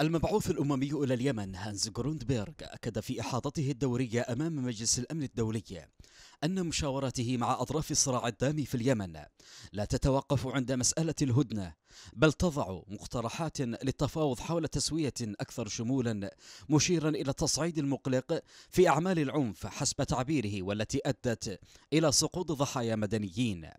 المبعوث الأممي إلى اليمن هانز جروندبيرغ أكد في إحاطته الدورية أمام مجلس الأمن الدولي أن مشاورته مع أطراف الصراع الدامي في اليمن لا تتوقف عند مسألة الهدنة بل تضع مقترحات للتفاوض حول تسوية أكثر شمولا مشيرا إلى التصعيد المقلق في أعمال العنف حسب تعبيره والتي أدت إلى سقوط ضحايا مدنيين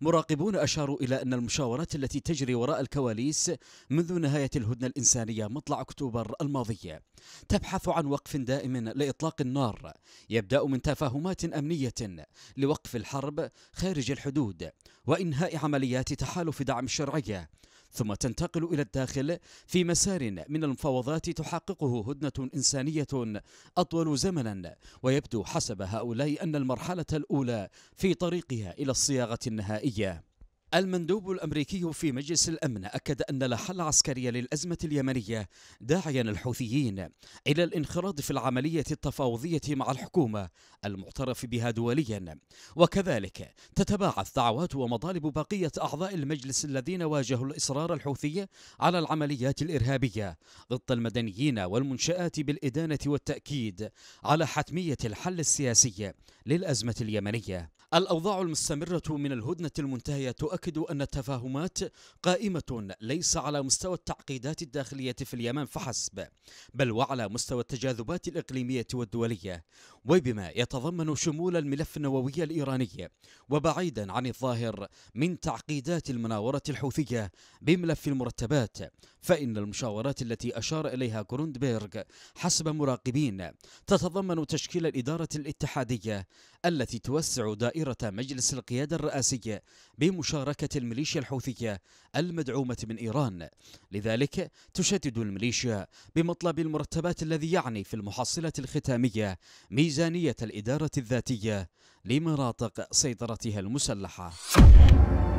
مراقبون أشاروا إلى أن المشاورات التي تجري وراء الكواليس منذ نهاية الهدنة الإنسانية مطلع أكتوبر الماضية تبحث عن وقف دائم لإطلاق النار يبدأ من تفاهمات أمنية لوقف الحرب خارج الحدود وإنهاء عمليات تحالف دعم الشرعية ثم تنتقل إلى الداخل في مسار من المفاوضات تحققه هدنة إنسانية أطول زمنا ويبدو حسب هؤلاء أن المرحلة الأولى في طريقها إلى الصياغة النهائية المندوب الامريكي في مجلس الامن اكد ان لا حل عسكري للازمه اليمنيه داعيا الحوثيين الى الانخراط في العمليه التفاوضيه مع الحكومه المعترف بها دوليا وكذلك تتباعث دعوات ومطالب بقيه اعضاء المجلس الذين واجهوا الاصرار الحوثي على العمليات الارهابيه ضد المدنيين والمنشات بالادانه والتاكيد على حتميه الحل السياسي للازمه اليمنيه الأوضاع المستمرة من الهدنة المنتهية تؤكد أن التفاهمات قائمة ليس على مستوى التعقيدات الداخلية في اليمن فحسب بل وعلى مستوى التجاذبات الإقليمية والدولية وبما يتضمن شمول الملف النووي الإيراني وبعيدا عن الظاهر من تعقيدات المناورة الحوثية بملف المرتبات فإن المشاورات التي أشار إليها كروندبيرغ حسب مراقبين تتضمن تشكيل الإدارة الاتحادية التي توسع دائرة مجلس القيادة الرئاسي بمشاركة الميليشيا الحوثية المدعومة من إيران لذلك تشدد الميليشيا بمطلب المرتبات الذي يعني في المحصلة الختامية ميزانية الإدارة الذاتية لمناطق سيطرتها المسلحة